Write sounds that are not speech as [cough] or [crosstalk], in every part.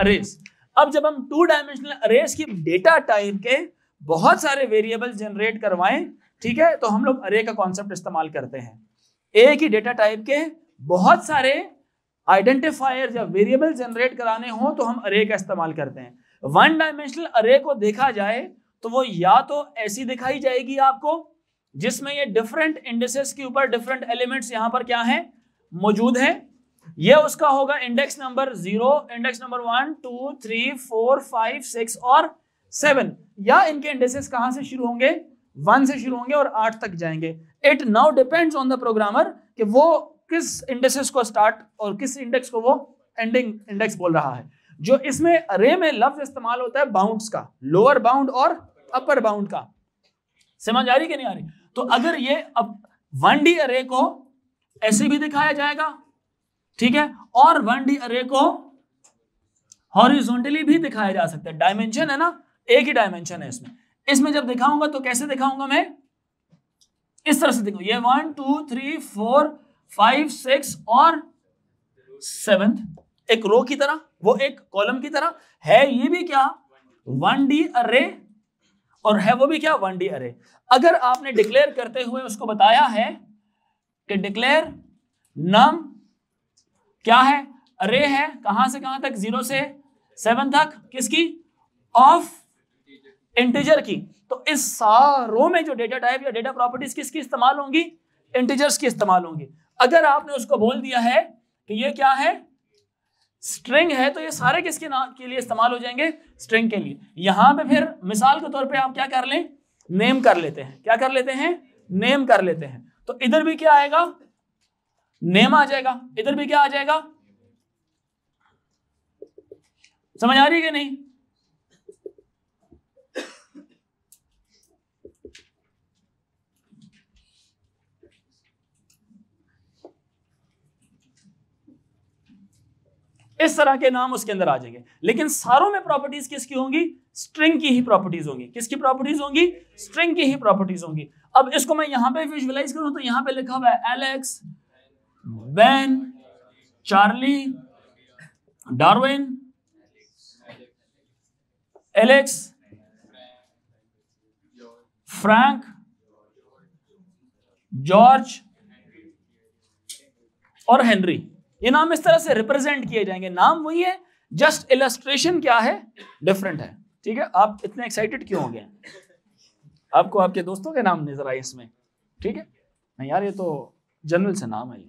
Ares अब जब हम टू डायमेंशनल अरेस की डेटा टाइप के बहुत सारे वेरिएबल जनरेट करवाएं ठीक है तो हम लोग अरे का कॉन्सेप्ट इस्तेमाल करते हैं एक ही डेटा टाइप के बहुत सारे आइडेंटिफायर या वेरिएबल जनरेट कराने हो तो हम अरे का इस्तेमाल करते हैं वन डायमेंशनल अरे को देखा जाए तो वो या तो ऐसी दिखाई जाएगी आपको जिसमें ये डिफरेंट इंडेसेस के ऊपर डिफरेंट एलिमेंट्स यहां पर क्या है मौजूद है ये उसका होगा index number zero index number one two three four five six और सेवन या इनके इंडेक्सेस कहां से शुरू होंगे वन से शुरू होंगे और आठ तक जाएंगे it now depends on the programmer कि वो किस इंडेक्सेस को स्टार्ट और किस इंडेक्स को वो एंडिंग इंडेक्स बोल रहा है जो इसमें रे में लफ्ज इस्तेमाल होता है बाउंड का लोअर बाउंड और अपर बाउंड का समझ आ रही कि नहीं आ रही तो अगर ये अब वन डी अरे को ऐसे भी दिखाया जाएगा ठीक है और वन डी अरे को हॉरिजॉन्टली भी दिखाया जा सकता है डायमेंशन है ना एक ही डायमेंशन है इसमें इसमें जब दिखाऊंगा तो कैसे दिखाऊंगा मैं इस तरह से दिखाऊं ये one two three four five six और सेवन एक रो की तरह वो एक कॉलम की तरह है ये भी क्या वन डी अरे और है वो भी क्या वन डी अरे अगर आपने डिक्लेयर करते हुए उसको बताया है कि डिक्लेयर नम क्या है रे है कहां से कहां तक जीरो से सेवन तक किसकी ऑफ इंटीजर की तो इस सारों में जो डेटा टाइप या डेटा प्रॉपर्टीज किसकी इस्तेमाल होंगी इंटीजर्स की इस्तेमाल होंगी अगर आपने उसको बोल दिया है कि ये क्या है स्ट्रिंग है तो ये सारे किसके नाम के लिए इस्तेमाल हो जाएंगे स्ट्रिंग के लिए यहां पे फिर मिसाल के तौर पे आप क्या कर लें नेम कर लेते हैं क्या कर लेते हैं नेम कर लेते हैं तो इधर भी क्या आएगा नेम आ जाएगा इधर भी क्या आ जाएगा समझ आ रही है कि नहीं इस तरह के नाम उसके अंदर आ जाएंगे लेकिन सारों में प्रॉपर्टीज किसकी होंगी स्ट्रिंग की ही प्रॉपर्टीज होंगी किसकी प्रॉपर्टीज होंगी स्ट्रिंग की ही प्रॉपर्टीज होंगी अब इसको मैं यहां पे विजुअलाइज करूं तो यहां पे लिखा हुआ है Alex Ben Charlie Darwin Alex Frank George और हेनरी ये नाम इस तरह से रिप्रेजेंट किए जाएंगे नाम वही है जस्ट इलस्ट्रेशन क्या है डिफरेंट है ठीक है आप इतने एक्साइटेड क्यों हो गए आपको आपके दोस्तों के नाम नजर आए इसमें ठीक है नहीं यार ये तो जनरल से नाम है ये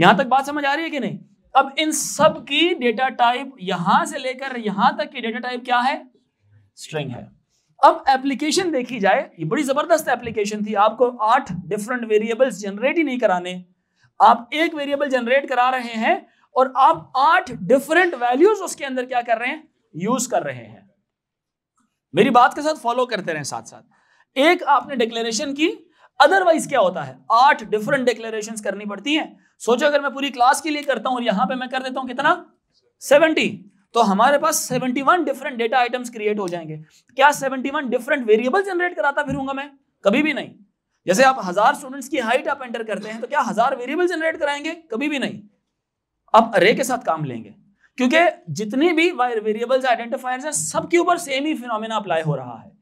यहां तक बात समझ आ रही है कि नहीं अब इन सब की डेटा टाइप यहां से लेकर यहां तक की डेटा टाइप क्या है स्ट्रिंग है अब एप्लीकेशन देखी जाए ये बड़ी जबरदस्त एप्लीकेशन थी आपको आठ डिफरेंट वेरिएबल्स जनरेट ही नहीं कराने आप एक वेरिएबल जनरेट करा रहे हैं और आप आठ डिफरेंट वैल्यूज उसके अंदर क्या कर रहे हैं यूज कर रहे हैं मेरी बात के साथ फॉलो करते रहे साथ साथ एक आपने डिक्लेरेशन की अदरवाइज क्या होता है आठ डिफरेंट डिक्लेरेशन करनी पड़ती है सोचो अगर मैं पूरी क्लास के लिए करता हूं और यहां पे मैं कर देता हूं कितना सेवेंटी तो हमारे पास 71 डिफरेंट डेटा आइटम्स क्रिएट हो जाएंगे क्या 71 डिफरेंट वेरिएबल जनरेट कराता फिरूंगा मैं कभी भी नहीं जैसे आप हजार स्टूडेंट्स की हाइट आप एंटर करते हैं तो क्या हजार वेरिएबल जनरेट कराएंगे कभी भी नहीं आप अरे के साथ काम लेंगे क्योंकि जितने भी वेरिएबल्स आइडेंटिफायर्स हैं सबके ऊपर सेम ही फिनोमिना अप्लाई हो रहा है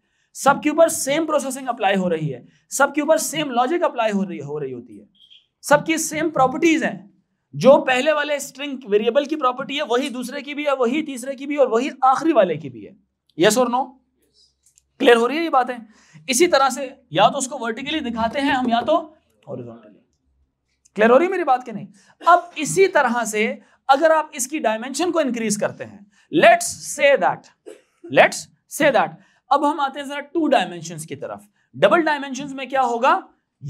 सबके ऊपर सेम प्रोसेसिंग अप्लाई हो रही है सबके ऊपर सेम लॉजिक अप्लाई हो रही हो रही होती है सबकी सेम प्रॉपर्टीज हैं जो पहले वाले स्ट्रिंग वेरिएबल की प्रॉपर्टी है वही दूसरे की भी है वही तीसरे की भी और वही आखिरी वाले की भी है यस और नो क्लियर हो रही है ये बातें इसी तरह से या तो उसको वर्टिकली दिखाते हैं हम या तो हॉरिजॉन्टली क्लियर हो रही है मेरी बात की नहीं अब इसी तरह से अगर आप इसकी डायमेंशन को इंक्रीज करते हैं let's say that let's say that अब हम आते हैं जरा टू डायमेंशन की तरफ डबल डायमेंशन में क्या होगा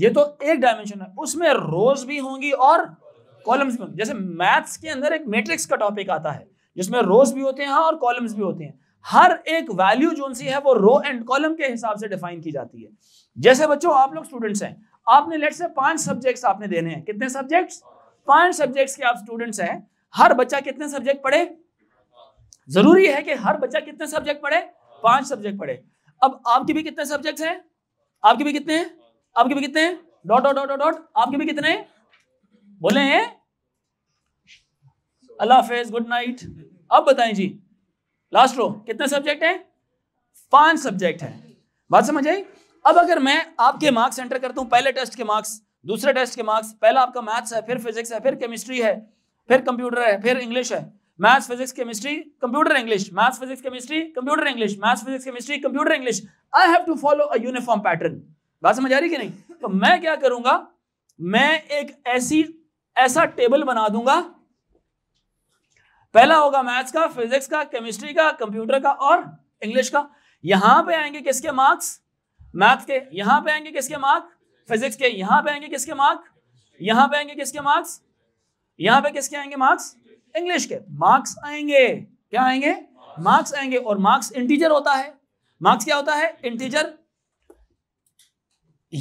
ये तो एक डायमेंशन है उसमें रोज भी होंगी और कॉलम्स भी होंगे जैसे मैथ्स के अंदर एक मैट्रिक्स का टॉपिक आता है जिसमें रोज भी होते हैं हाँ और कॉलम्स भी होते हैं हर एक वैल्यू जो सी है वो रो एंड कॉलम के हिसाब से डिफाइन की जाती है जैसे बच्चों आप लोग स्टूडेंट्स हैं आपने लेट से पांच सब्जेक्ट्स आपने देने हैं कितने सब्जेक्ट्स पांच सब्जेक्ट्स के आप स्टूडेंट्स हैं हर बच्चा कितने सब्जेक्ट पढ़े जरूरी है कि हर बच्चा कितने सब्जेक्ट पढ़े पांच सब्जेक्ट पढ़े अब आपके भी कितने सब्जेक्ट हैं आपके भी कितने हैं आपके भी कितने हैं डॉट डॉट डॉट डॉट आपके भी कितने बोले हैं अल्लाह हाफिज गुड नाइट अब बताएं जी लास्ट रो कितने सब्जेक्ट हैं पांच सब्जेक्ट हैं बात समझ आई अब अगर मैं आपके मार्क्स एंटर करता हूं पहले टेस्ट के मार्क्स दूसरे टेस्ट के मार्क्स पहला आपका मैथ्स है फिर फिजिक्स है फिर केमिस्ट्री है फिर कंप्यूटर है फिर इंग्लिश है maths physics chemistry computer English maths physics chemistry computer English maths physics chemistry computer English I have to follow a uniform pattern बात समझ आ रही कि नहीं तो मैं क्या करूंगा मैं एक ऐसी ऐसा टेबल बना दूंगा पहला होगा मैथ्स का फिजिक्स का केमिस्ट्री का कंप्यूटर का और इंग्लिश का यहां पे आएंगे किसके मार्क्स मैथ के यहां पे आएंगे किसके मार्क्स फिजिक्स के यहां पे आएंगे किसके मार्क्स यहां पे आएंगे किसके मार्क्स यहां पे किसके आएंगे मार्क्स इंग्लिश के मार्क्स आएंगे क्या आएंगे मार्क्स आएंगे और मार्क्स इंटीजर होता है मार्क्स क्या होता है इंटीजर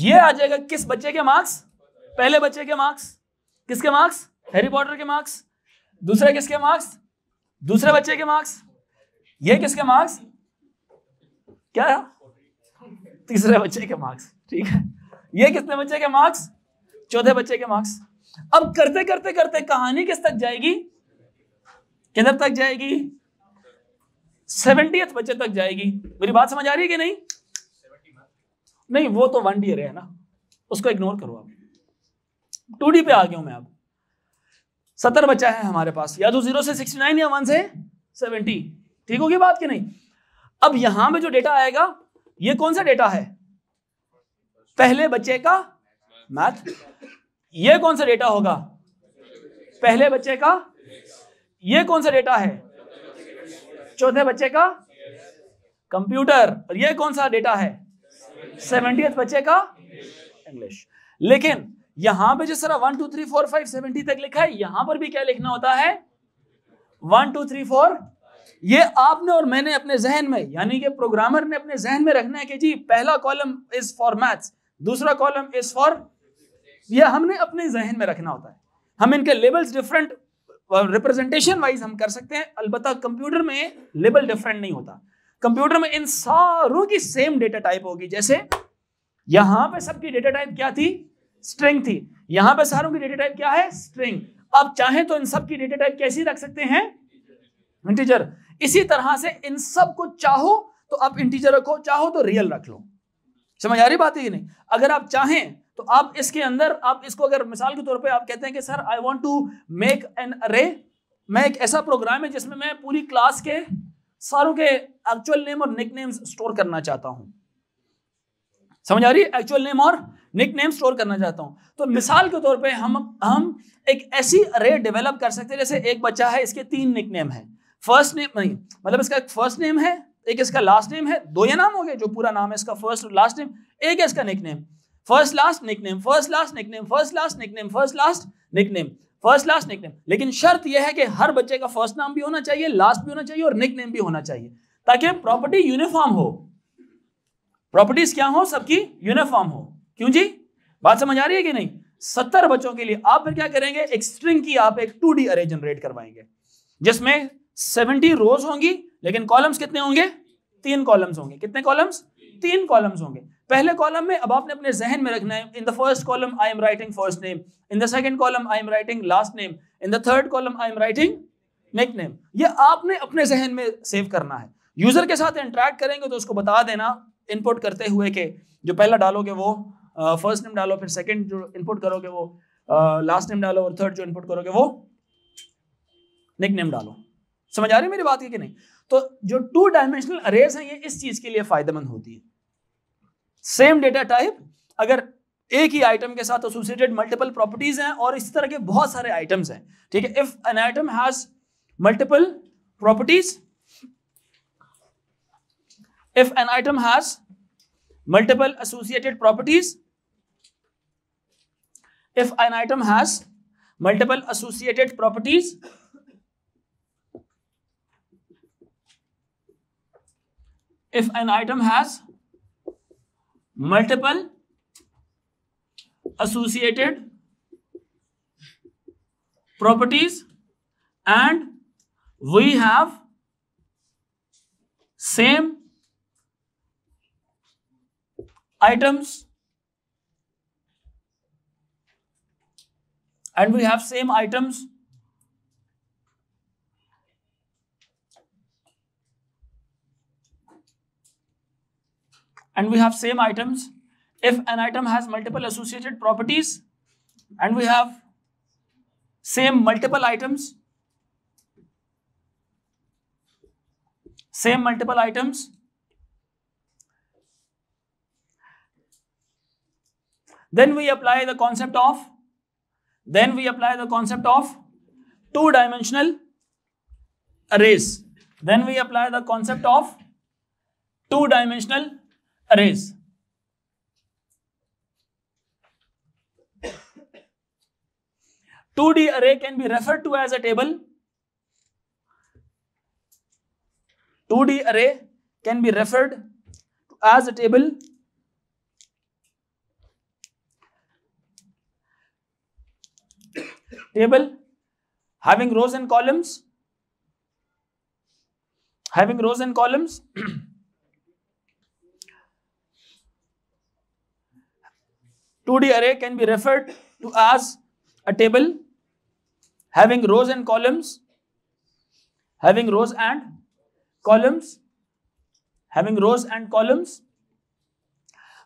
ये आ जाएगा किस बच्चे के मार्क्स पहले बच्चे के मार्क्स किसके मार्क्स हैरी पॉटर के मार्क्स दूसरे किसके मार्क्स दूसरे बच्चे के मार्क्स ये किसके मार्क्स क्या तीसरे बच्चे के मार्क्स ठीक है ये कितने बच्चे के मार्क्स चौथे बच्चे के मार्क्स अब करते करते करते कहानी किस तक जाएगी किधर तक जाएगी सेवेंटी बच्चे तक जाएगी मेरी बात समझ आ रही है कि नहीं नहीं वो तो वन डी है ना उसको इग्नोर करो आप टू डी पे आ गया हूं मैं अब सत्तर बच्चा है हमारे पास या तो जीरो से सिक्सटी नाइन या वन से सेवेंटी ठीक होगी बात कि नहीं अब यहां पर जो डेटा आएगा ये कौन सा डेटा है पहले बच्चे का मैथ ये कौन सा डेटा होगा पहले बच्चे का ये कौन सा डेटा है चौथे बच्चे का कंप्यूटर और ये कौन सा डेटा है सेवेंटी बच्चे का इंग्लिश लेकिन यहां पे जो सारा one two three four five seventy तक लिखा है यहां पर भी क्या लिखना होता है वन टू थ्री फोर ये आपने और मैंने अपने जहन में यानी कि प्रोग्रामर ने अपने जहन में रखना है कि जी पहला कॉलम इज फॉर मैथ्स दूसरा कॉलम इज फॉर यह हमने अपने जहन में रखना होता है हम इनके लेबल्स डिफरेंट रिप्रेजेंटेशन वाइज हम कर सकते हैं अलबत् कंप्यूटर में लेबल डिफरेंट नहीं होता कंप्यूटर में इन सारों की सेम डेटा टाइप होगी जैसे यहां पे सबकी डेटा टाइप क्या थी स्ट्रिंग थी यहां पे सारों की डेटा टाइप क्या है स्ट्रिंग आप चाहे तो इन सब की डेटा टाइप कैसी रख सकते हैं इंटीजर इसी तरह से इन सब को चाहो तो आप इंटीजर रखो चाहो तो रियल रख लो समझ आ रही बात है कि नहीं अगर आप चाहें तो आप इसके अंदर आप इसको अगर मिसाल के तौर पे आप कहते हैं कि sir I want to make an अरे मैं एक ऐसा प्रोग्राम है जिसमें मैं पूरी क्लास के सारों के एक्चुअल नेम और निक नेम्स स्टोर करना चाहता हूँ समझ आ रही है एक्चुअल नेम और निक नेम स्टोर करना चाहता हूँ तो मिसाल के तौर पे हम हम एक ऐसी अरे डेवलप कर सकते हैं जैसे एक बच्चा है इसके तीन निक नेम है फर्स्ट नेम नहीं मतलब इसका एक फर्स्ट नेम है एक इसका लास्ट नेम है दो ये नाम हो गए जो पूरा नाम है इसका फर्स्ट लास्ट नेम एक है इसका nick name first last nickname first last nickname first last nickname first last nickname first last nickname लेकिन शर्त यह है कि हर बच्चे का फर्स्ट नाम भी होना चाहिए लास्ट भी होना चाहिए और निकनेम भी होना चाहिए ताकि प्रॉपर्टी यूनिफॉर्म हो प्रॉपर्टीज क्या हो सबकी यूनिफॉर्म हो क्यों जी बात समझ आ रही है कि नहीं सत्तर बच्चों के लिए आप फिर क्या करेंगे एक स्ट्रिंग की आप एक टू डी अरे जनरेट करवाएंगे जिसमें सेवेंटी रोज होंगी लेकिन कॉलम्स कितने होंगे तीन कॉलम्स होंगे कितने कॉलम्स तीन कॉलम्स होंगे पहले कॉलम में अब आपने अपने जहन में रखना है in the first column I am writing first name in the second column I am writing last name in the third column I am writing nick name ये आपने अपने जहन में सेव करना है यूजर के साथ इंटरेक्ट करेंगे तो उसको बता देना इनपुट करते हुए कि जो पहला डालोगे वो फर्स्ट नेम डालो फिर सेकेंड जो इनपुट करोगे वो लास्ट नेम डालो और थर्ड जो इनपुट करोगे वो निक नेम डालो समझ आ रही है मेरी बात की कि नहीं तो जो टू डायमेंशनल अरेज है ये इस चीज के लिए फायदेमंद होती है सेम डेटा टाइप अगर एक ही आइटम के साथ एसोसिएटेड मल्टीपल प्रॉपर्टीज हैं और इस तरह के बहुत सारे आइटम्स हैं ठीक है if an item has multiple properties if an item has multiple associated properties if an item has multiple associated properties if an item has multiple associated properties and we have same items and we have same items and we have same items. If an item has multiple associated properties and we have same multiple items, same multiple items, then we apply the concept of, then we apply the concept of two dimensional arrays. Then we apply the concept of two dimensional arrays. Two D array can be referred to as a table. Two D array can be referred to as a table. table having rows and columns having rows and columns 2D array can be referred to as a table having rows and columns, having rows and columns, having rows and columns.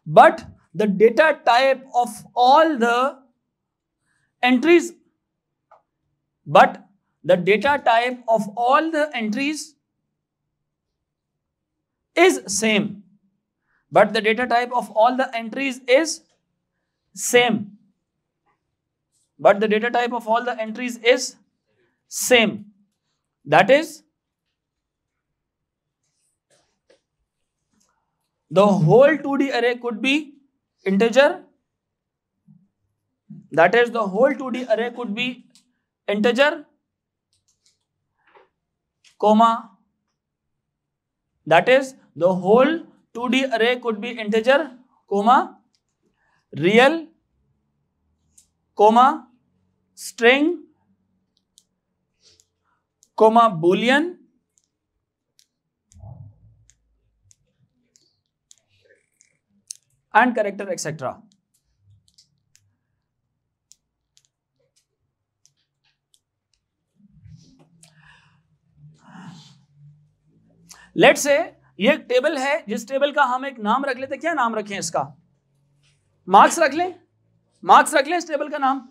But the data type of all the entries, but the data type of all the entries is same. But the data type of all the entries is same. But the data type of all the entries is same. That is, the whole 2D array could be integer. That is, the whole 2D array could be integer, comma. That is, the whole 2D array could be integer, comma, real comma string comma boolean and character etcetera let's say ये एक table है जिस table का हम एक नाम रख लेते क्या नाम रखें इसका मार्क्स रख लें मार्क्स रख लें इस टेबल का नाम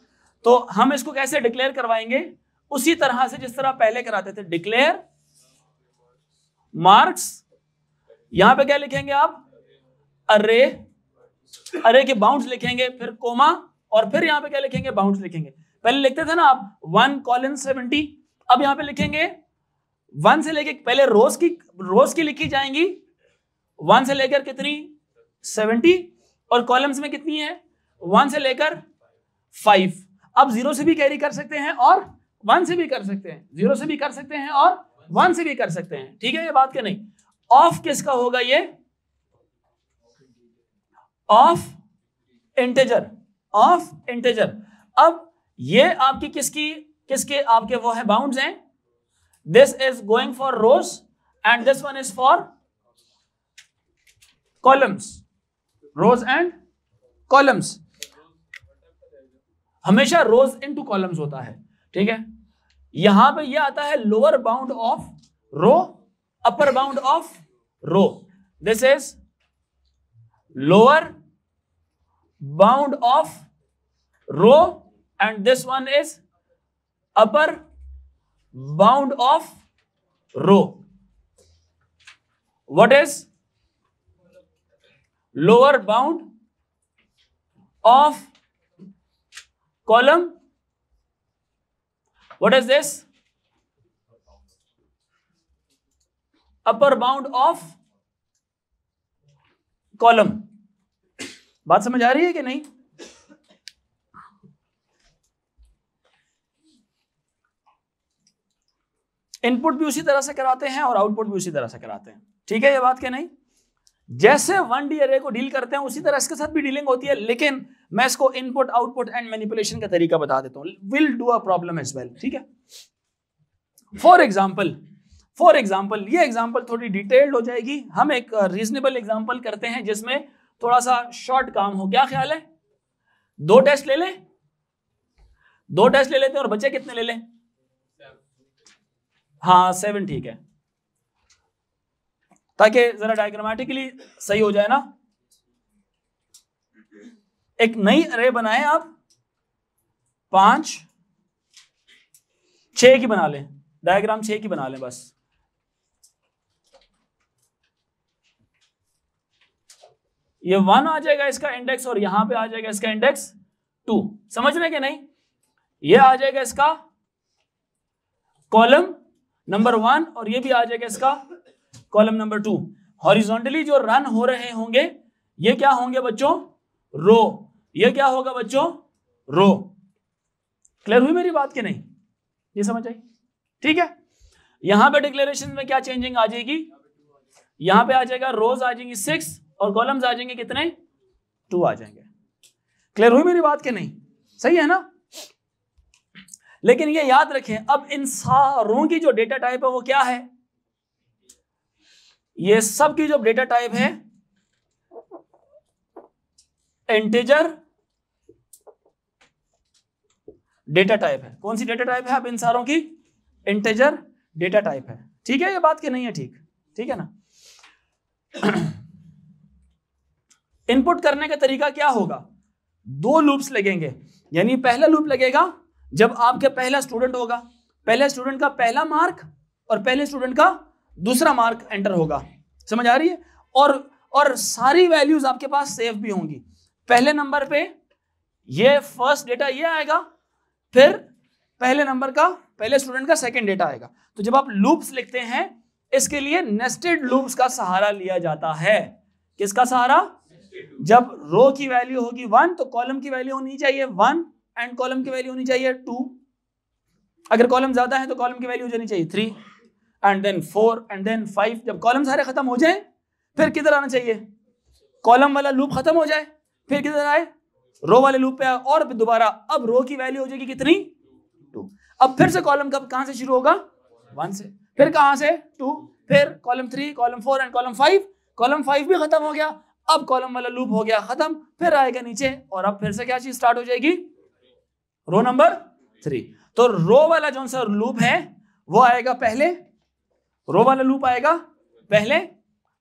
तो हम इसको कैसे डिक्लेयर करवाएंगे उसी तरह से जिस तरह पहले कराते थे डिक्लेयर मार्क्स यहां पे क्या लिखेंगे आप अरे अरे के बाउंड लिखेंगे फिर कोमा और फिर यहां पे क्या लिखेंगे बाउंड लिखेंगे पहले लिखते थे ना आप वन कॉलिन सेवेंटी अब यहां पे लिखेंगे वन से लेके पहले रोज की रोज की लिखी जाएंगी वन से लेकर कितनी सेवेंटी और कॉलम्स में कितनी है वन से लेकर फाइव अब जीरो से भी कैरी कर सकते हैं और वन से भी कर सकते हैं जीरो से भी कर सकते हैं और वन से भी कर सकते हैं ठीक है ये बात क्या नहीं ऑफ किसका होगा ये ऑफ इंटेजर ऑफ इंटेजर अब ये आपकी किसकी किसके आपके वो है बाउंड हैं this is going for rows and this one is for columns rows and columns हमेशा रोज इन टू कॉलम्स होता है ठीक है यहां पे ये आता है lower bound of row upper bound of row this is lower bound of row and this one is upper bound of row what is lower bound of column what is this upper bound of column बात समझ आ रही है कि नहीं input भी उसी तरह से कराते हैं और आउटपुट भी उसी तरह से कराते हैं ठीक है ये बात क्या नहीं जैसे वन डी एरे को डील करते हैं उसी तरह इसके साथ भी डीलिंग होती है लेकिन मैं इसको इनपुट आउटपुट एंड मैनिपुलेशन का तरीका बता देता हूं will do a problem as well ठीक है फॉर एग्जाम्पल फॉर एग्जाम्पल ये एग्जाम्पल थोड़ी डिटेल्ड हो जाएगी हम एक रीजनेबल uh, एग्जाम्पल करते हैं जिसमें थोड़ा सा शॉर्ट काम हो क्या ख्याल है दो टेस्ट ले लें दो टेस्ट ले लेते हैं और बच्चे कितने ले लें हाँ सेवन ठीक है ताकि जरा डायग्रामेटिकली सही हो जाए ना एक नई अरे हम्म। बनाए आप पांच छ की बना लें डायग्राम छ की बना लें बस ये वन आ जाएगा इसका इंडेक्स और यहां पे आ जाएगा इसका इंडेक्स टू समझ रहे कि नहीं ये आ जाएगा इसका कॉलम नंबर वन और ये भी आ जाएगा इसका कॉलम नंबर टू हॉरिजॉन्टली जो रन हो रहे होंगे ये क्या होंगे बच्चों रो ये क्या होगा बच्चों रो क्लियर हुई मेरी बात कि नहीं ये समझ आई ठीक है यहां पे डिक्लेरेशन में क्या चेंजिंग आ जाएगी यहां पे आ जाएगा रोज आ जाएंगी सिक्स और कॉलम्स आ जाएंगे कितने टू आ जाएंगे क्लियर हुई मेरी बात कि नहीं सही है ना लेकिन ये याद रखें अब इन सारों की जो डेटा टाइप है वो क्या है ये सब की जो डेटा टाइप है इंटीजर डेटा टाइप है कौन सी डेटा टाइप है आप इन सारों की इंटीजर डेटा टाइप है ठीक है ये बात की नहीं है ठीक ठीक है ना [clears throat] इनपुट करने का तरीका क्या होगा दो लूप्स लगेंगे यानी पहला लूप लगेगा जब आपके पहला स्टूडेंट होगा पहले स्टूडेंट का पहला मार्क और पहले स्टूडेंट का दूसरा मार्क एंटर होगा समझ आ रही है और और सारी वैल्यूज आपके पास सेफ भी होंगी पहले नंबर पे ये फर्स्ट डेटा ये आएगा फिर पहले नंबर का पहले स्टूडेंट का सेकेंड डेटा आएगा तो जब आप लूप्स लिखते हैं इसके लिए नेस्टेड लूप्स का सहारा लिया जाता है किसका सहारा जब रो की वैल्यू होगी वन तो कॉलम की वैल्यू होनी चाहिए वन एंड कॉलम की वैल्यू होनी चाहिए टू अगर कॉलम ज्यादा है तो कॉलम की वैल्यू हो जानी चाहिए three and then four and then five जब कॉलम सारे खत्म हो जाए फिर किधर आना चाहिए कॉलम वाला लूप खत्म हो जाए फिर किधर आए रो वाले लूप पे आए और दोबारा अब रो की वैल्यू हो जाएगी कितनी टू अब फिर से कॉलम कब कहां से शुरू होगा वन से फिर कहां से टू फिर column three column four and column five column five भी खत्म हो गया अब कॉलम वाला लूप हो गया खत्म फिर आएगा नीचे और अब फिर से क्या चीज स्टार्ट हो जाएगी रो नंबर थ्री तो रो वाला जो सा लूप है वो आएगा पहले रो वाला लूप आएगा पहले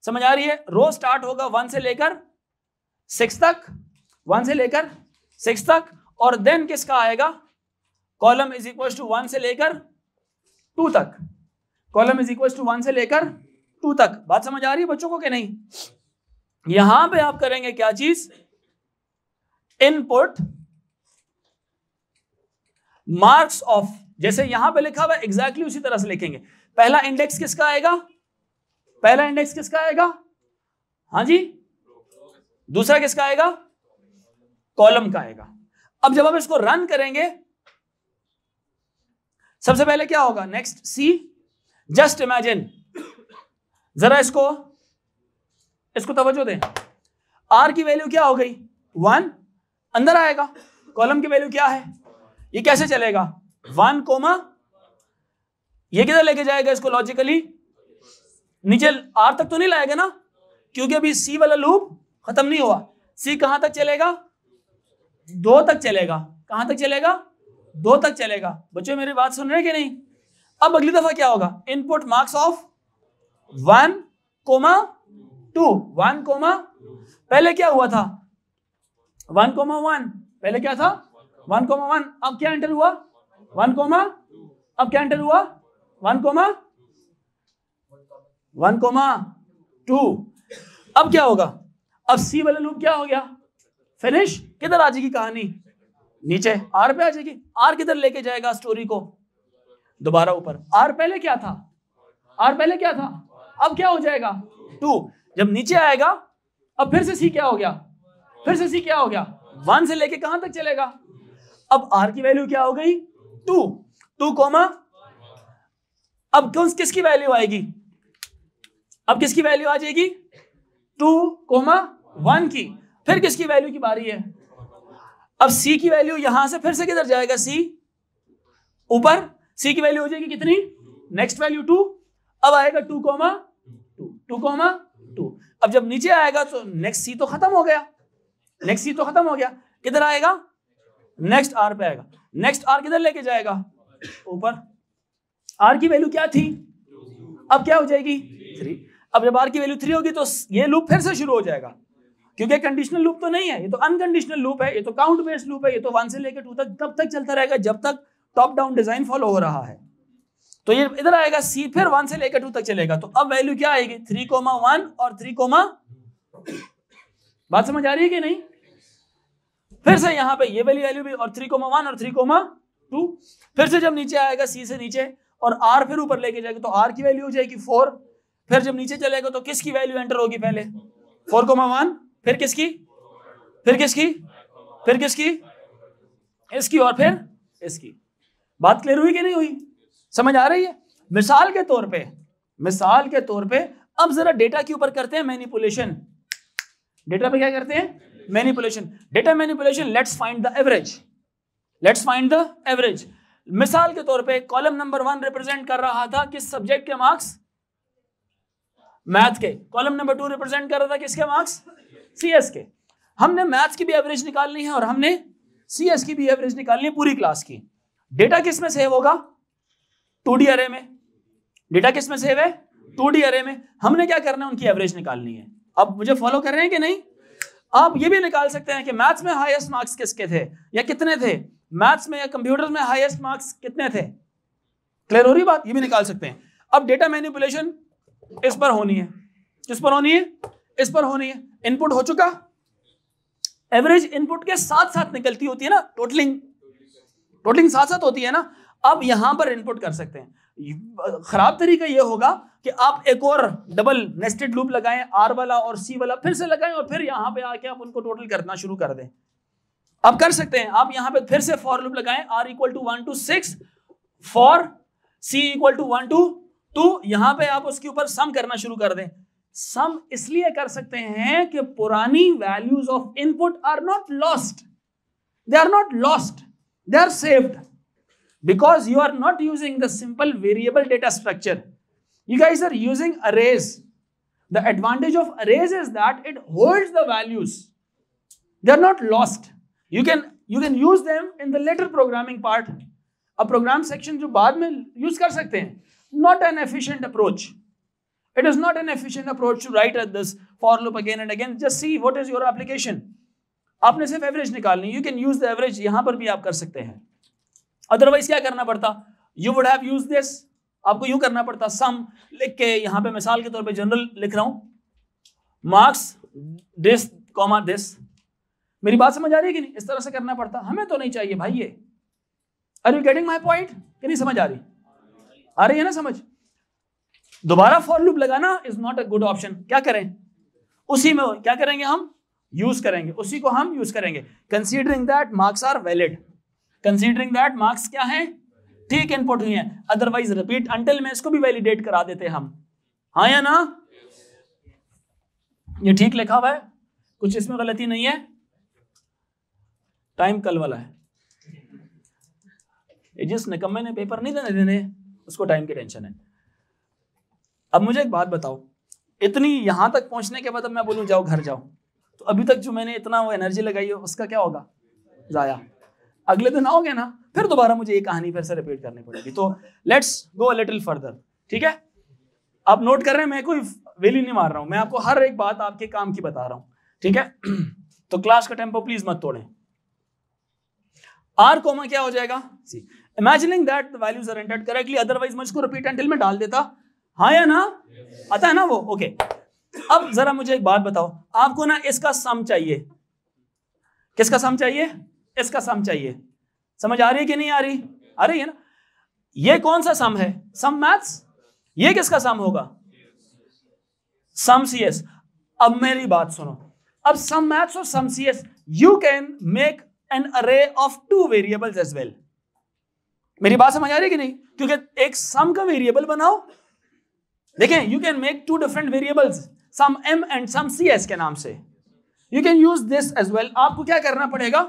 समझ आ रही है रो स्टार्ट होगा वन से लेकर सिक्स तक वन से लेकर सिक्स तक और देन किसका आएगा column is equal to one से लेकर टू तक column is equal to one से लेकर टू तक बात समझ आ रही है बच्चों को कि नहीं यहां पे आप करेंगे क्या चीज इनपुट मार्क्स ऑफ जैसे यहां पे लिखा हुआ एग्जैक्टली उसी तरह से लिखेंगे पहला इंडेक्स किसका आएगा पहला इंडेक्स किसका आएगा हाँ जी दूसरा किसका आएगा कॉलम का आएगा अब जब हम इसको रन करेंगे सबसे पहले क्या होगा नेक्स्ट सी जस्ट इमेजिन जरा इसको इसको तवज्जो दें आर की वैल्यू क्या हो गई वन अंदर आएगा कॉलम की वैल्यू क्या है ये कैसे चलेगा वन कोमा ये किधर लेके जाएगा इसको लॉजिकली नीचे आर तक तो नहीं लाएगा ना क्योंकि अभी सी वाला लूप खत्म नहीं हुआ सी कहां तक चलेगा दो तक चलेगा कहां तक चलेगा दो तक चलेगा बच्चों मेरी बात सुन रहे कि नहीं अब अगली दफा क्या होगा input marks of one comma two one comma पहले क्या हुआ था वन कोमा वन पहले क्या था वन कोमा वन अब क्या एंटर हुआ वन कोमा अब क्या एंटर हुआ one comma one comma two अब क्या होगा अब सी वाले लूप क्या हो गया फिनिश किधर आ जाएगी कहानी नीचे आर पे आ जाएगी आर किधर लेके जाएगा स्टोरी को दोबारा ऊपर आर पहले क्या था आर पहले क्या था अब क्या हो जाएगा टू जब नीचे आएगा अब फिर से सी क्या हो गया फिर से सी क्या हो गया वन से लेके कहां तक चलेगा अब आर की वैल्यू क्या हो गई टू टू कोमा अब कौन किसकी वैल्यू आएगी अब किसकी वैल्यू आ जाएगी टू कोमा वन की फिर किसकी वैल्यू की बारी है अब सी की वैल्यू यहां से फिर से किधर जाएगा सी ऊपर सी की वैल्यू हो जाएगी कितनी नेक्स्ट वैल्यू टू अब आएगा two comma two two comma two अब जब नीचे आएगा तो नेक्स्ट सी तो खत्म हो गया नेक्स्ट सी तो खत्म हो गया किधर आएगा नेक्स्ट आर पे आएगा नेक्स्ट आर किधर लेके जाएगा ऊपर आर की वैल्यू क्या थी अब क्या हो जाएगी थ्री अब जब आर की वैल्यू थ्री होगी तो ये लूप फिर से शुरू हो जाएगा क्योंकि कंडीशनल लूप तो नहीं है ये तो अनकंडीशनल लूप है ये तो काउंट बेस्ड लूप है ये तो वन से लेकर टू तक तब तक चलता रहेगा जब तक टॉप डाउन डिजाइन फॉलो हो रहा है तो ये इधर आएगा सी फिर वन से लेकर टू तक चलेगा तो अब वैल्यू क्या आएगी थ्री कोमा वन और थ्री कोमा बात समझ आ रही है कि नहीं फिर से यहाँ पे ये वाली वैल्यू भी और थ्री कोमा वन और थ्री कोमा टू फिर से जब नीचे आएगा सी से नीचे और आर फिर ऊपर लेके जाएगा तो आर की वैल्यू हो जाएगी फोर फिर जब नीचे चलेगा तो किसकी वैल्यू एंटर होगी पहले फोर कोमा वन फिर किसकी फिर किसकी फिर किसकी इसकी और फिर इसकी बात क्लियर हुई कि नहीं हुई समझ आ रही है मिसाल के तौर पे मिसाल के तौर पे अब जरा डेटा के ऊपर करते हैं मैनिपुलेशन डेटा पे क्या करते हैं manipulation data manipulation let's find the average let's find the average मिसाल के तौर पे कॉलम नंबर वन रिप्रेजेंट कर रहा था किस सब्जेक्ट के मार्क्स मैथ के कॉलम नंबर टू रिप्रेजेंट कर रहा था किसके मार्क्स सी एस के हमने मैथ्स की भी एवरेज निकालनी है और हमने सी एस की भी एवरेज निकालनी है पूरी क्लास की डेटा किस में सेव होगा टू डी अरे में डेटा किस में सेव है टू डी अरे में हमने क्या करना है उनकी एवरेज निकालनी है अब मुझे फॉलो कर रहे हैं कि नहीं आप ये भी निकाल सकते हैं कि मैथ्स में हाईएस्ट मार्क्स किसके थे या कितने थे मैथ्स में या कंप्यूटर में हाईएस्ट मार्क्स कितने थे क्लियर हो रही बात ये भी निकाल सकते हैं अब डेटा मैनिपुलेशन इस पर होनी है किस पर होनी है इस पर होनी है इनपुट हो चुका एवरेज इनपुट के साथ साथ निकलती होती है ना टोटलिंग टोटलिंग साथ साथ होती है ना अब यहां पर इनपुट कर सकते हैं खराब तरीका यह होगा कि आप एक और डबल नेस्टेड लूप लगाएं आर वाला और सी वाला फिर से लगाएं और फिर यहां पे आके आप उनको टोटल करना शुरू कर दें अब कर सकते हैं आप यहां पे फिर से फॉर लूप लगाएं R equal to one to six for C equal to one to two यहां पे आप उसके ऊपर सम करना शुरू कर दें सम इसलिए कर सकते हैं कि पुरानी values of input are not lost they are not lost they are saved because you are not using the simple variable data structure you guys are using arrays the advantage of arrays is that it holds the values they are not lost you can you can use them in the later programming part a program section जो बाद में use कर सकते हैं not an efficient approach It is not an efficient approach to write at this for loop again and again. Just see what is your application. आपने सिर्फ average निकालनी you can use the average यहां पर भी आप कर सकते हैं अदरवाइज क्या करना पड़ता you would have use this आपको यू करना पड़ता सम लिख के यहां पे मिसाल के तौर पे जनरल लिख रहा हूं मार्क्स दिस कॉमा दिस मेरी बात समझ आ रही है कि नहीं इस तरह से करना पड़ता हमें तो नहीं चाहिए भाई ये are you getting my point कि नहीं समझ आ रही आ रही है ना समझ दोबारा फॉर लूप लगाना is not a good option क्या करें उसी में क्या करेंगे हम यूज करेंगे उसी को हम यूज करेंगे considering that marks are valid considering that marks क्या है ठीक इनपुट हुई है अदरवाइज रिपीट अंटिल में इसको भी वैलिडेट करा देते हम हाँ या ना ये ठीक लिखा हुआ है कुछ इसमें गलती नहीं है टाइम कल वाला है जिस निकम्मे ने पेपर नहीं देने देने उसको टाइम की टेंशन है अब मुझे एक बात बताओ इतनी यहां तक पहुंचने के बाद अब मैं बोलूं जाओ घर जाओ तो अभी तक जो मैंने इतना वो एनर्जी लगाई है उसका क्या होगा ज़ाया अगले दिन आओगे ना फिर दोबारा मुझे ये कहानी फिर से रिपीट करनी पड़ेगी तो लेट्स गो लिटिल फर्दर ठीक है आप नोट कर रहे हैं मैं कोई वेली नहीं मार रहा हूं मैं आपको हर एक बात आपके काम की बता रहा हूँ ठीक है [clears throat] तो क्लास का टेम्पो प्लीज मत तोड़े आर कोमा क्या हो जाएगा imagining that values are entered correctly otherwise मुझको रिपीट एंटिल में डाल देता हाँ या ना आता है ना वो ओके अब जरा मुझे एक बात बताओ आपको ना इसका सम चाहिए किसका सम चाहिए इसका सम चाहिए समझ आ रही है कि नहीं आ रही आ रही है ना ये कौन सा सम है सम मैथ्स ये किसका सम होगा सम सी एस अब मेरी बात सुनो अब सम मैथ्स और sum C S you can make an array of two variables as well मेरी बात समझ आ रही है कि नहीं क्योंकि एक सम का वेरिएबल बनाओ देखें you can make two different variables sum M and sum C S के नाम से you can use this as well आपको क्या करना पड़ेगा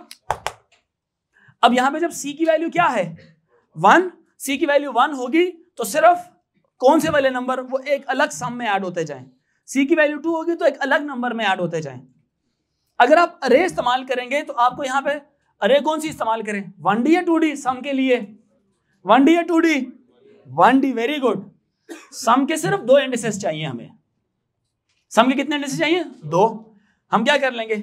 अब यहां पे जब सी की वैल्यू क्या है वन सी की वैल्यू वन होगी तो सिर्फ कौन से वाले नंबर वो एक अलग सम में ऐड होते जाएं सी की वैल्यू टू होगी तो एक अलग नंबर में ऐड होते जाएं अगर आप अरे इस्तेमाल करेंगे तो आपको यहां पे अरे कौन सी इस्तेमाल करें वन डी या टू डी सम के लिए वन डी या two D one D very good sum के सिर्फ दो इंडिसेस चाहिए हमें सम के कितने इंडिसेस चाहिए दो हम क्या कर लेंगे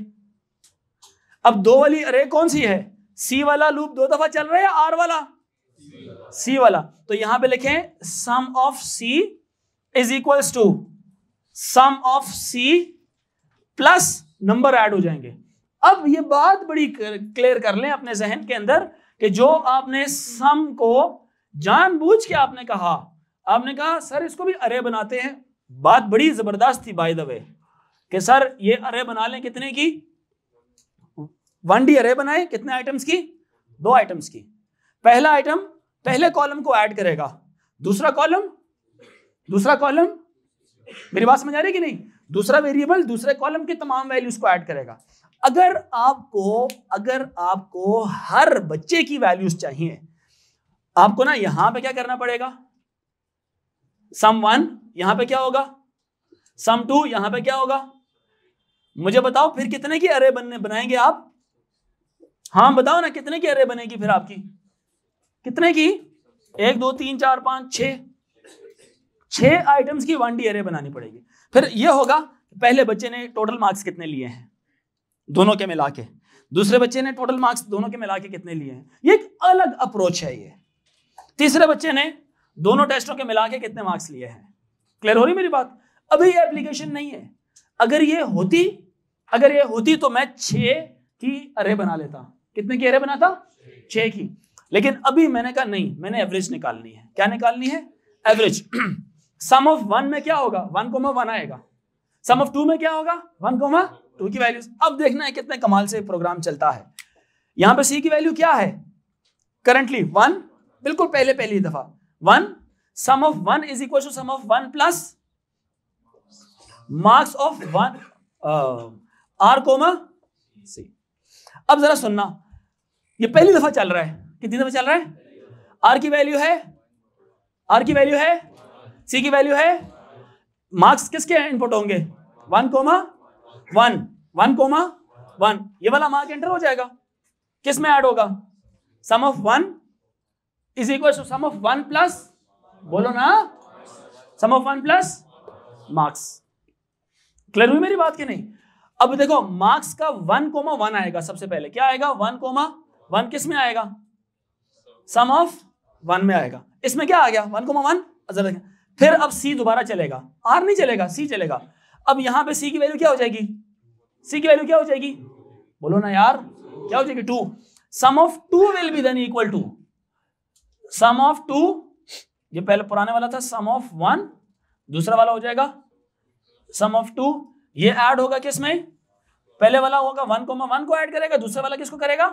अब दो वाली अरे कौन सी है सी वाला लूप दो दफा चल रहा है आर वाला सी वाला तो यहां पे लिखें sum of C is equals to sum of C plus number add हो जाएंगे अब ये बात बड़ी क्लियर कर लें अपने जहन के अंदर कि जो आपने सम को जानबूझ के आपने कहा आपने कहा सर इसको भी अरे बनाते हैं बात बड़ी जबरदस्त थी बाय द वे कि सर ये अरे बना लें कितने की वन डी अरे बनाए कितने आइटम्स की दो आइटम्स की पहला आइटम पहले कॉलम को ऐड करेगा दूसरा कॉलम दूसरा कॉलम मेरी बात समझ आ रही कि नहीं दूसरा वेरिएबल दूसरे कॉलम के तमाम वैल्यूज को ऐड करेगा अगर आपको अगर आपको हर बच्चे की वैल्यूज चाहिए आपको ना यहां पे क्या करना पड़ेगा सम वन यहां पे क्या होगा सम टू यहां पे क्या होगा मुझे बताओ फिर कितने की अरे बनने बनाएंगे आप हाँ बताओ ना कितने की अरे बनेगी फिर आपकी कितने की एक दो तीन चार पांच छ छह आइटम्स की वन डी अरे बनानी पड़ेगी फिर यह होगा पहले बच्चे ने टोटल मार्क्स कितने लिए हैं दोनों के मिला के दूसरे बच्चे ने टोटल मार्क्स दोनों के मिला के कितने लिए हैं ये एक अलग अप्रोच है ये तीसरे बच्चे ने दोनों टेस्टों के मिला के कितने मार्क्स लिए हैं क्लियर हो रही मेरी बात अभी ये एप्लीकेशन नहीं है अगर ये होती अगर ये होती तो मैं छः की अरे बना लेता कितने की अरे बनाता छः की लेकिन अभी मैंने कहा नहीं मैंने एवरेज निकालनी है क्या निकालनी है एवरेज सम ऑफ वन में क्या होगा वन कोमा वन आएगा सम ऑफ टू में क्या होगा वन कोमा टू की वैल्यूज अब देखना है कितने कमाल से प्रोग्राम चलता है यहां पे सी की वैल्यू क्या है करंटली वन बिल्कुल पहले पहली दफा one sum of one is equal to sum of one plus marks of one R comma C अब जरा सुनना ये पहली दफा चल रहा है कितनी दफा चल रहा है आर की वैल्यू है आर की वैल्यू है सी की वैल्यू है मार्क्स किसके इनपुट होंगे one comma one one comma one ये वाला मार्क एंटर हो जाएगा किस में ऐड होगा sum of one is equal to sum of one plus बोलो ना sum of one plus marks clear हुई मेरी बात की नहीं अब देखो मार्क्स का वन कोमा वन आएगा सबसे पहले क्या आएगा वन कोमा वन किस में आएगा सम ऑफ वन में आएगा इसमें क्या आ गया वन कोमा वन फिर अब सी दोबारा चलेगा आर नहीं चलेगा सी चलेगा अब यहां पे सी की वैल्यू क्या हो जाएगी सी की वैल्यू क्या हो जाएगी बोलो ना यार क्या हो जाएगी two sum of two will be then equal to sum of two ये पहले पुराने वाला था सम ऑफ वन दूसरा वाला हो जाएगा सम ऑफ टू ये ऐड होगा किसमें पहले वाला होगा वन कोमा वन को ऐड करेगा दूसरा वाला किसको करेगा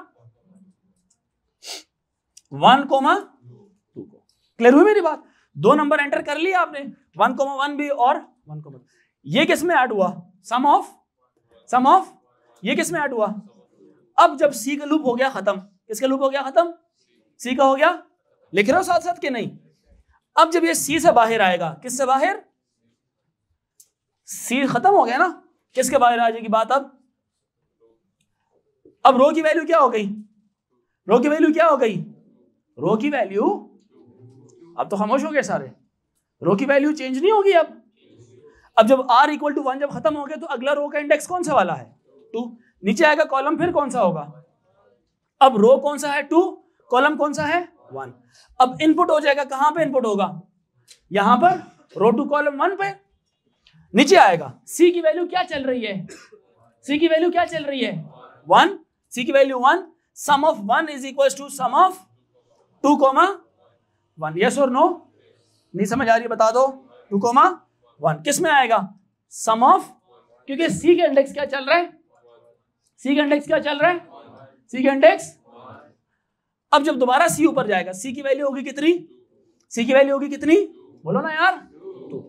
वन कोमा टू को क्लियर हुई मेरी बात दो नंबर एंटर कर लिया आपने वन कोमा वन भी और वन कोमा ये किस में ऐड हुआ सम ऑफ सम ऑफ ये किस में ऐड हुआ अब जब सी का लूप हो गया खत्म किसका लूप हो गया खत्म सी का हो गया लिख रहे हो साथ साथ के नहीं अब जब ये सी से बाहर आएगा किससे बाहर सी खत्म हो गया ना किसके बाहर आ जाएगी बात अब अब रो की वैल्यू क्या हो गई रो की वैल्यू क्या हो गई रो की वैल्यू अब तो खामोश हो गए सारे रो की वैल्यू चेंज नहीं होगी अब अब जब आर इक्वल टू वन जब खत्म हो गया तो अगला रो का इंडेक्स कौन सा वाला है टू नीचे आएगा कॉलम फिर कौन सा होगा अब रो कौन सा है टू कॉलम कौन सा है वन अब इनपुट हो जाएगा कहां पे इनपुट होगा यहां पर रो टू कॉलम वन पे नीचे आएगा सी की वैल्यू क्या चल रही है सी की वैल्यू क्या चल रही है वन सी की value one sum of one is equal to sum of two comma one yes और नो नहीं समझ आ रही है बता दो टू कोमा वन किस में आएगा सम ऑफ क्योंकि सी के इंडेक्स क्या चल रहा है सी के इंडेक्स क्या चल रहा है सी के इंडेक्स अब जब दोबारा सी ऊपर जाएगा सी की वैल्यू होगी कितनी सी की वैल्यू होगी कितनी बोलो ना यार टू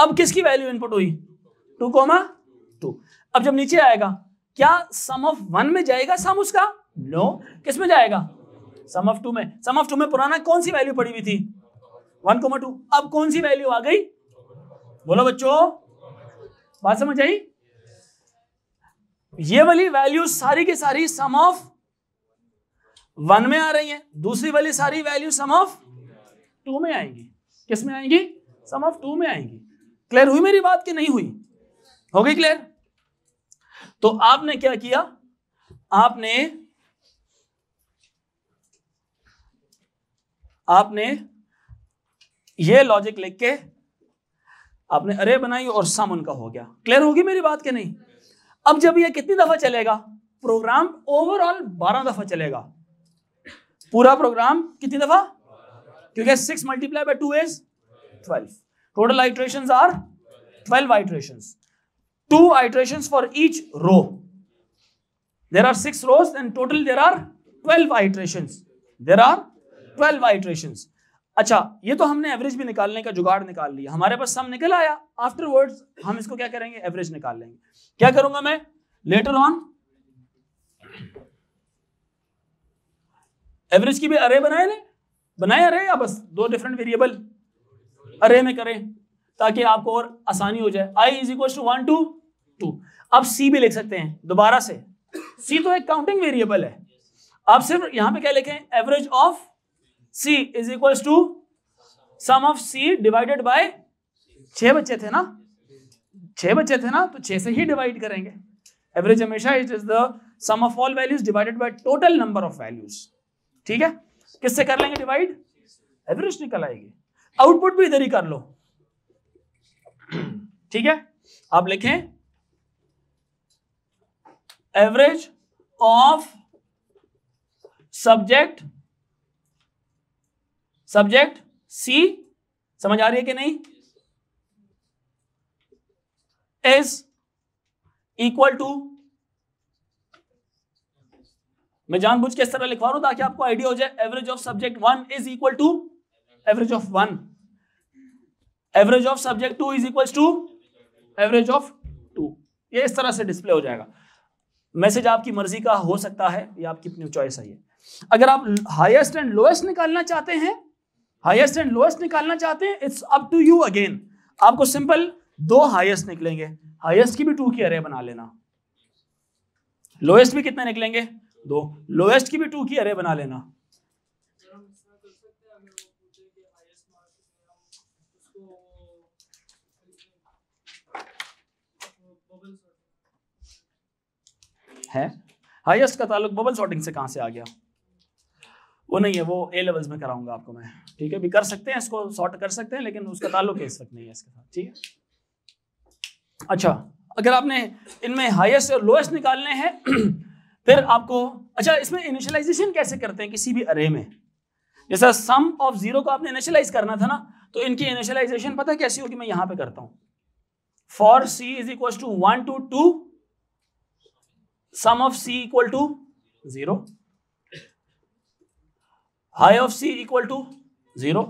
अब किसकी वैल्यू इनपुट हुई टू कोमा टू अब जब नीचे आएगा क्या सम ऑफ वन में जाएगा सम उसका नो no. किस में जाएगा सम ऑफ टू में सम ऑफ टू में पुराना कौन सी वैल्यू पड़ी हुई थी वन कोमा टू अब कौन सी वैल्यू आ गई बोलो बच्चों बात समझ आई ये वाली वैल्यू सारी की सारी सम ऑफ वन में आ रही है दूसरी वाली सारी वैल्यू सम ऑफ टू में आएंगी किस में आएंगी सम ऑफ टू में आएंगी क्लियर हुई मेरी बात कि नहीं हुई हो गई क्लियर तो आपने क्या किया आपने आपने ये लॉजिक लिख के आपने अरे बनाई और सम उनका हो गया क्लियर होगी मेरी बात के नहीं अब जब ये कितनी दफा चलेगा प्रोग्राम ओवरऑल बारह दफा चलेगा पूरा प्रोग्राम कितनी दफा क्योंकि six multiply by two is twelve total iteration are twelve iteration two iteration for each row there are six rows and total there are twelve iteration there are twelve iteration अच्छा ये तो हमने average भी निकालने का जुगाड़ निकाल लिया हमारे पास सम निकल आया आफ्टरवर्ड्स हम इसको क्या करेंगे एवरेज निकाल लेंगे क्या करूंगा मैं लेटर ऑन एवरेज की भी अरे बनाए ना बनाए अरे या बस दो डिफरेंट वेरिएबल अरे में करें ताकि आपको और आसानी हो जाए I is equal to one to two आप सी भी लिख सकते हैं दोबारा से सी तो एक काउंटिंग वेरिएबल है आप सिर्फ यहां पे क्या लिखें average of C is equal to sum of C divided by छह बच्चे थे ना छह बच्चे थे ना तो छह से ही डिवाइड करेंगे एवरेज हमेशा it is the sum of all values divided by total number of values ठीक है किससे कर लेंगे डिवाइड एवरेज निकल आएगी आउटपुट भी इधर ही कर लो ठीक है आप लिखें average of subject subject C समझ आ रही है कि नहीं इज इक्वल टू मैं जानबूझ के इस तरह लिखवा रहा हूं ताकि आपको आइडिया हो जाए average of subject one is equal to average of one average of subject two is equal to average of two ये इस तरह से डिस्प्ले हो जाएगा मैसेज आपकी मर्जी का हो सकता है या आपकी अपनी चॉइस है अगर आप हाईएस्ट एंड लोएस्ट निकालना चाहते हैं हाईएस्ट एंड लोएस्ट निकालना चाहते हैं it's up to you again आपको सिंपल दो हाईएस्ट निकलेंगे हाईएस्ट की भी टू की अरे बना लेना लोएस्ट भी कितने निकलेंगे दो लोएस्ट की भी टू की अरे बना लेना है हाईएस्ट का ताल्लुक बबल सॉर्टिंग से कहां से आ गया वो नहीं है वो ए लेवल्स में कराऊंगा आपको मैं ठीक है भी कर सकते हैं इसको सॉर्ट कर सकते हैं लेकिन उसका ताल्लुक इस वक्त नहीं है इसके साथ ठीक है अच्छा अगर आपने इनमें हाईएस्ट और लोएस्ट निकालने हैं फिर आपको अच्छा इसमें इनिशियलाइजेशन कैसे करते हैं किसी भी अरे में जैसा सम ऑफ जीरो को आपने इनिशियलाइज करना था ना तो इनकी इनिशियलाइजेशन पता कैसी होगी मैं यहां पे करता हूं for C is equal to one to two sum of C equal to zero high of C equal to zero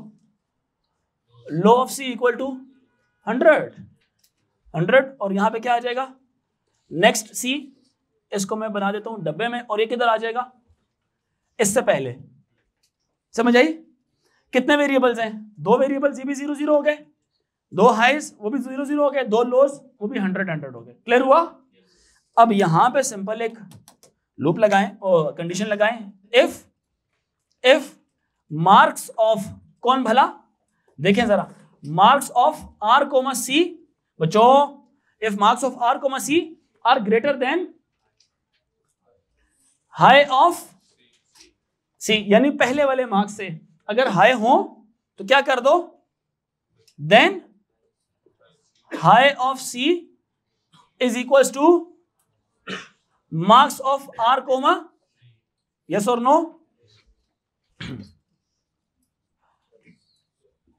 low of C equal to hundred hundred और यहां पे क्या आ जाएगा नेक्स्ट सी इसको मैं बना देता हूं डब्बे में और ये किधर आ जाएगा इससे पहले समझ आई कितने वेरिएबल्स हैं दो वेरिएबल्स ये भी जीरो जीरो हो गए दो हाइज वो भी जीरो जीरो हो गए दो लोज वो भी हंड्रेड हंड्रेड हो गए क्लियर हुआ अब यहां पे सिंपल एक लूप लगाएं और कंडीशन लगाएं इफ इफ मार्क्स ऑफ कौन भला देखें जरा marks of R comma C बच्चों if marks of R comma C are greater than high of C यानी पहले वाले मार्क्स से अगर हाई हो तो क्या कर दो then high of C is equal to marks of R comma yes और no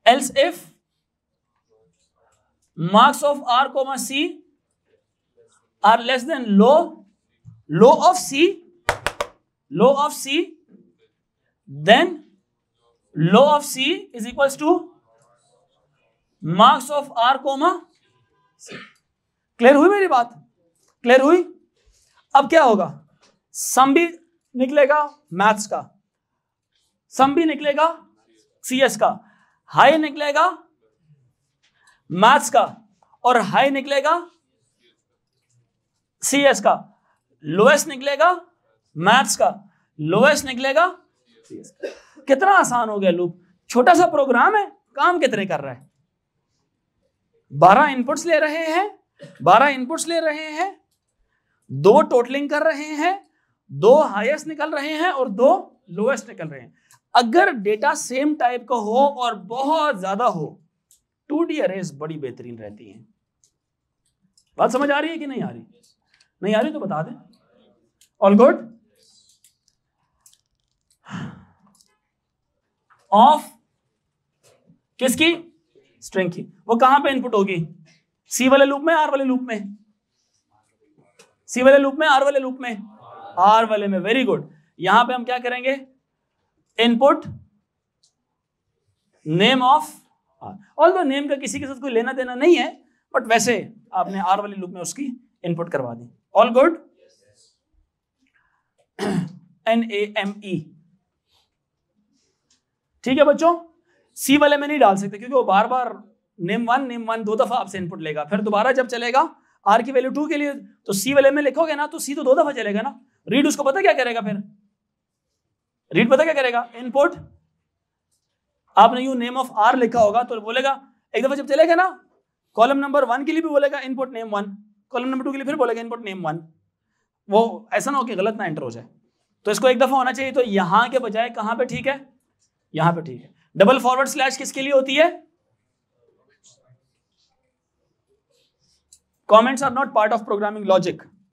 else if marks of R comma C are less than low low of C low of C then low of C is equal to marks of R comma clear हुई मेरी बात clear हुई अब क्या होगा सम भी निकलेगा maths का सम भी निकलेगा सीएस का हाई निकलेगा मैथ्स का और हाई निकलेगा सीएस का लोएस्ट निकलेगा मैथ्स का लोएस्ट निकलेगा कितना आसान हो गया लूप छोटा सा प्रोग्राम है काम कितने कर रहा है बारह इनपुट्स ले रहे हैं बारह इनपुट्स ले रहे हैं दो टोटलिंग कर रहे हैं दो हाईएस्ट निकल रहे हैं और दो लोएस्ट निकल रहे हैं अगर डेटा सेम टाइप का हो और बहुत ज्यादा हो टू डी अरेज बड़ी बेहतरीन रहती है बात समझ आ रही है कि नहीं आ रही नहीं आ रही तो बता दें ऑल गुड ऑफ किसकी स्ट्रिंग की वो कहां पे इनपुट होगी सी वाले लूप में आर वाले लूप में सी वाले लूप में आर वाले लूप में आर वाले में वेरी गुड यहां पे हम क्या करेंगे input name of R all दो नेम का किसी के साथ कोई लेना देना नहीं है बट वैसे आपने आर वाले लूप में उसकी इनपुट करवा दी all good N A M E ठीक है बच्चों सी वाले में नहीं डाल सकते क्योंकि वो बार बार नेम वन नेम वन दो दफा आपसे इनपुट लेगा फिर दोबारा जब चलेगा आर की वैल्यू टू के लिए तो सी वाले में लिखोगे ना तो सी तो दो दफा चलेगा ना रीड उसको पता क्या करेगा फिर रीड पता क्या करेगा इनपुट आपने यू नेम ऑफ आर लिखा होगा तो बोलेगा एक दफा जब चलेगा ना कॉलम नंबर वन के लिए भी बोलेगा input name one column number two के लिए फिर बोलेगा इनपुट नेम वन वो ऐसा ना हो कि गलत ना एंटर हो जाए तो इसको एक दफा होना चाहिए तो यहां के बजाय कहां पे ठीक है यहां पे ठीक है डबल फॉरवर्ड स्लैश किसके लिए होती है comments are not part of programming logic